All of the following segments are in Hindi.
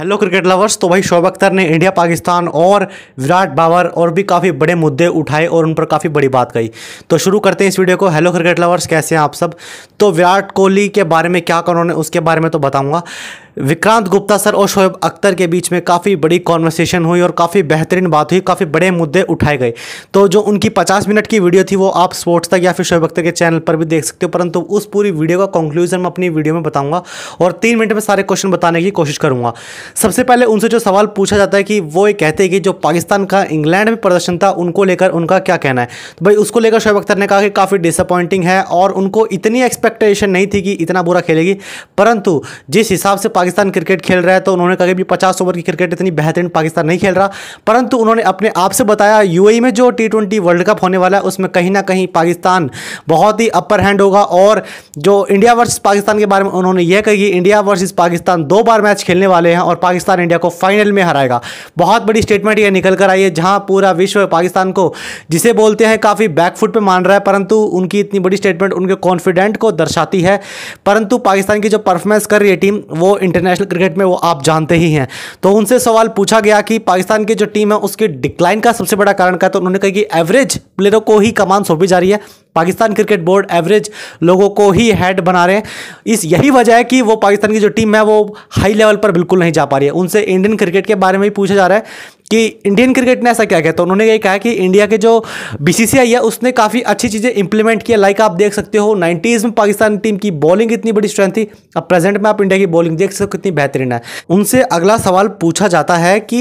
हेलो क्रिकेट लवर्स तो भाई शोब अख्तर ने इंडिया पाकिस्तान और विराट बाबर और भी काफ़ी बड़े मुद्दे उठाए और उन पर काफ़ी बड़ी बात कही तो शुरू करते हैं इस वीडियो को हेलो क्रिकेट लवर्स कैसे हैं आप सब तो विराट कोहली के बारे में क्या कर उन्होंने उसके बारे में तो बताऊंगा विक्रांत गुप्ता सर और शोएब अख्तर के बीच में काफ़ी बड़ी कॉन्वर्सेशन हुई और काफ़ी बेहतरीन बात हुई काफ़ी बड़े मुद्दे उठाए गए तो जो उनकी 50 मिनट की वीडियो थी वो आप स्पोर्ट्स तक या फिर शोएब अख्तर के चैनल पर भी देख सकते हो परंतु उस पूरी वीडियो का कंक्लूजन मैं अपनी वीडियो में बताऊंगा और तीन मिनट में सारे क्वेश्चन बताने की कोशिश करूँगा सबसे पहले उनसे जो सवाल पूछा जाता है कि वो ये कहते हैं कि जो पाकिस्तान का इंग्लैंड में प्रदर्शन था उनको लेकर उनका क्या कहना है तो भाई उसको लेकर शोएब अख्तर ने कहा कि काफ़ी डिसअपॉइंटिंग है और उनको इतनी एक्सपेक्टेशन नहीं थी कि इतना बुरा खेलेगी परंतु जिस हिसाब से पाकिस्तान क्रिकेट खेल रहा है तो उन्होंने कहा कि पचास ओवर की क्रिकेट इतनी बेहतरीन पाकिस्तान नहीं खेल रहा परंतु उन्होंने अपने आप से बताया यू में जो टी ट्वेंटी वर्ल्ड कप होने वाला है उसमें कहीं ना कहीं पाकिस्तान बहुत ही अपर हैंड होगा और जो इंडिया वर्सेज पाकिस्तान के बारे में उन्होंने यह कही कि इंडिया वर्सेज पाकिस्तान दो बार मैच खेलने वाले हैं और पाकिस्तान इंडिया को फाइनल में हराएगा बहुत बड़ी स्टेटमेंट यह निकल कर आई है जहाँ पूरा विश्व पाकिस्तान को जिसे बोलते हैं काफ़ी बैकफुट पर मान रहा है परंतु उनकी इतनी बड़ी स्टेटमेंट उनके कॉन्फिडेंट को दर्शाती है परंतु पाकिस्तान की जो परफॉर्मेंस कर रही है टीम वो इंटर इंटरनेशनल क्रिकेट में वो आप जानते ही हैं तो उनसे सवाल पूछा गया कि पाकिस्तान की जो टीम है उसकी डिक्लाइन का सबसे बड़ा कारण का तो उन्होंने कहा कि एवरेज प्लेयरों को ही कमान सौंपी जा रही है पाकिस्तान क्रिकेट बोर्ड एवरेज लोगों को ही हेड बना रहे हैं इस यही वजह है कि वो पाकिस्तान की जो टीम है वो हाई लेवल पर बिल्कुल नहीं जा पा रही है उनसे इंडियन क्रिकेट के बारे में भी पूछा जा रहा है कि इंडियन क्रिकेट ने ऐसा क्या कहता तो उन्होंने ये कहा कि इंडिया के जो बीसीसीआई है उसने काफ़ी अच्छी चीज़ें इंप्लीमेंट किया लाइक आप देख सकते हो नाइन्टीज़ में पाकिस्तान टीम की बॉलिंग इतनी बड़ी स्ट्रेंथ थी अब प्रेजेंट में आप इंडिया की बॉलिंग देख सकते हो कितनी बेहतरीन है उनसे अगला सवाल पूछा जाता है कि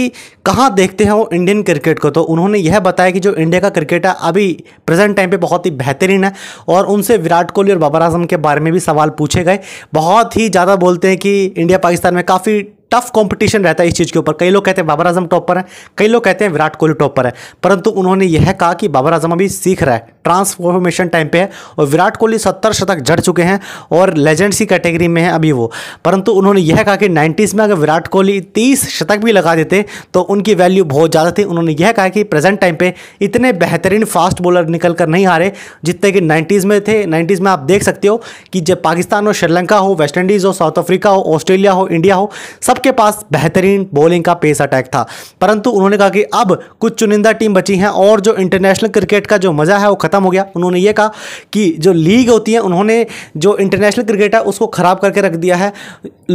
कहाँ देखते हैं वो इंडियन क्रिकेट को तो उन्होंने यह बताया कि जो इंडिया का क्रिकेट है अभी प्रेजेंट टाइम पर बहुत ही बेहतर बेहतरीन है और उनसे विराट कोहली और बाबर आजम के बारे में भी सवाल पूछे गए बहुत ही ज़्यादा बोलते हैं कि इंडिया पाकिस्तान में काफ़ी टफ कॉम्पिटिशन रहता है इस चीज़ के ऊपर कई लोग कहते हैं बाबर आजम टॉप पर है कई लोग कहते हैं विराट कोहली टॉप पर है परंतु उन्होंने यह कहा कि बाबर आजम अभी सीख रहा है ट्रांसफॉर्मेशन टाइम पे है और विराट कोहली सत्तर शतक जड़ चुके हैं और लेजेंड की कैटेगरी में है अभी वो परंतु उन्होंने यह कहा कि नाइन्टीज़ में अगर विराट कोहली तीस शतक भी लगा देते तो उनकी वैल्यू बहुत ज़्यादा थी उन्होंने यह कहा कि प्रेजेंट टाइम पर इतने बेहतरीन फास्ट बॉलर निकल कर नहीं हारे जितने कि नाइन्टीज़ में थे नाइन्टीज़ में आप देख सकते हो कि जब पाकिस्तान हो श्रीलंका हो वेस्ट इंडीज़ हो साउथ अफ्रीका हो ऑस्ट्रेलिया हो इंडिया हो सब के पास बेहतरीन बॉलिंग का पेस अटैक था परंतु उन्होंने कहा कि अब कुछ चुनिंदा टीम बची हैं और जो इंटरनेशनल क्रिकेट का जो मज़ा है वो ख़त्म हो गया उन्होंने ये कहा कि जो लीग होती है उन्होंने जो इंटरनेशनल क्रिकेट है उसको ख़राब करके रख दिया है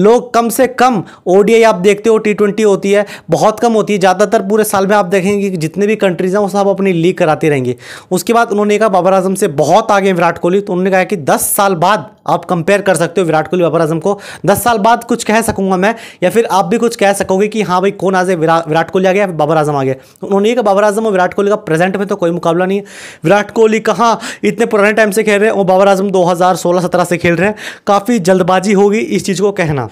लोग कम से कम ओ आप देखते हो टी ट्वेंटी होती है बहुत कम होती है ज़्यादातर पूरे साल में आप देखेंगे कि जितने भी कंट्रीज़ हैं वो सब अपनी लीग कराती रहेंगी उसके बाद उन्होंने कहा बाबर आजम से बहुत आगे विराट कोहली तो उन्होंने कहा कि दस साल बाद आप कंपेयर कर सकते हो विराट कोहली बाबर आजम को दस साल बाद कुछ कह सकूंगा मैं या या फिर आप भी कुछ कह सकोगे कि हाँ भाई कौन आज विरा, विराट कोहली आ गया बाबर आजम आ गया तो उन्होंने ये कहा बाबर आजम और विराट कोहली का प्रेजेंट में तो कोई मुकाबला नहीं है विराट कोहली कहाँ इतने पुराने टाइम से खेल रहे हैं और बाबर आजम दो हज़ार से खेल रहे हैं काफ़ी जल्दबाजी होगी इस चीज़ को कहना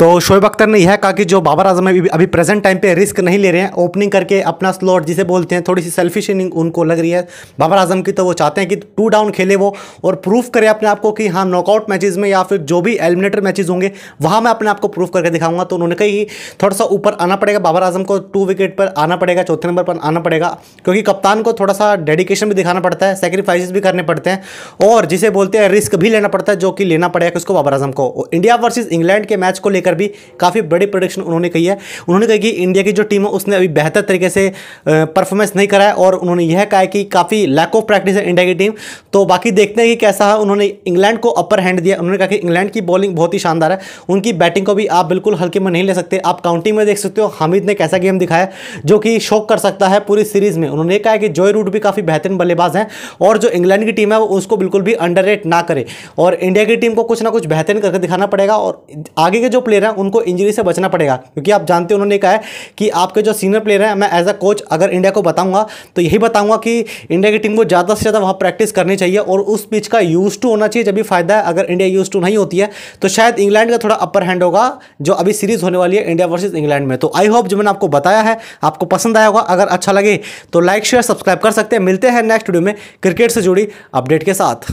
तो शोएब अख्तर ने यह कहा कि जो बाबर आजम अभी अभी प्रेजेंट टाइम पे रिस्क नहीं ले रहे हैं ओपनिंग करके अपना स्लॉट जिसे बोलते हैं थोड़ी सी सेल्फिश इनिंग उनको लग रही है बाबर आजम की तो वो चाहते हैं कि टू डाउन खेले वो और प्रूफ करे अपने आप को कि हाँ नॉकआउट मैचेज में या फिर जो भी एलिमिनेटर मैचेज होंगे वहाँ मैं अपने आप को प्रूफ करके दिखाऊंगा तो उन्होंने कहीं थोड़ा सा ऊपर आना पड़ेगा बाबर आजम को टू विकेट पर आना पड़ेगा चौथे नंबर पर आना पड़ेगा क्योंकि कप्तान को थोड़ा सा डेडिकेशन भी दिखाना पड़ता है सेक्रीफाइस भी करने पड़ते हैं और जिसे बोलते हैं रिस्क भी लेना पड़ता है जो कि लेना पड़ेगा उसको बाबर आजम को इंडिया वर्सेज इंग्लैंड के मैच को लेकर लेकर भी काफ़ी बड़ी प्रोडक्शन उन्होंने कही है उन्होंने कहा कि इंडिया की जो टीम है उसने अभी बेहतर तरीके से परफॉर्मेंस नहीं करा है और उन्होंने यह कहा कि काफ़ी लैक ऑफ प्रैक्टिस है इंडिया की टीम तो बाकी देखते हैं कि कैसा है उन्होंने इंग्लैंड को अपर हैंड दिया उन्होंने कहा कि इंग्लैंड की बॉलिंग बहुत ही शानदार है उनकी बैटिंग को भी आप बिल्कुल हल्के में नहीं ले सकते आप काउंटिंग में देख सकते हो हामिद ने कैसा गेम दिखाया जो कि शौक कर सकता है पूरी सीरीज़ में उन्होंने कहा कि जॉय रूट भी काफ़ी बेहतरीन बल्लेबाज हैं और जो इंग्लैंड की टीम है वो उसको बिल्कुल भी अंडर ना करे और इंडिया की टीम को कुछ ना कुछ बेहतरीन करके दिखाना पड़ेगा और आगे के जो प्लेयर प्लेयर हैं उनको इंजरी से बचना पड़ेगा क्योंकि आप जानते हो उन्होंने कहा है कि आपके जो सीनियर प्लेयर हैं मैं एज अ कोच अगर इंडिया को बताऊंगा तो यही बताऊंगा कि इंडिया की टीम को ज़्यादा से ज़्यादा वहाँ प्रैक्टिस करनी चाहिए और उस पिच का यूज़ टू होना चाहिए जब भी फ़ायदा है अगर इंडिया यूज़ टू नहीं होती है तो शायद इंग्लैंड का थोड़ा अपर हैंड होगा जो अभी सीरीज़ होने वाली है इंडिया वर्सेज इंग्लैंड में तो आई होप जो मैंने आपको बताया है आपको पसंद आया होगा अगर अच्छा लगे तो लाइक शेयर सब्सक्राइब कर सकते हैं मिलते हैं नेक्स्ट वीडियो में क्रिकेट से जुड़ी अपडेट के साथ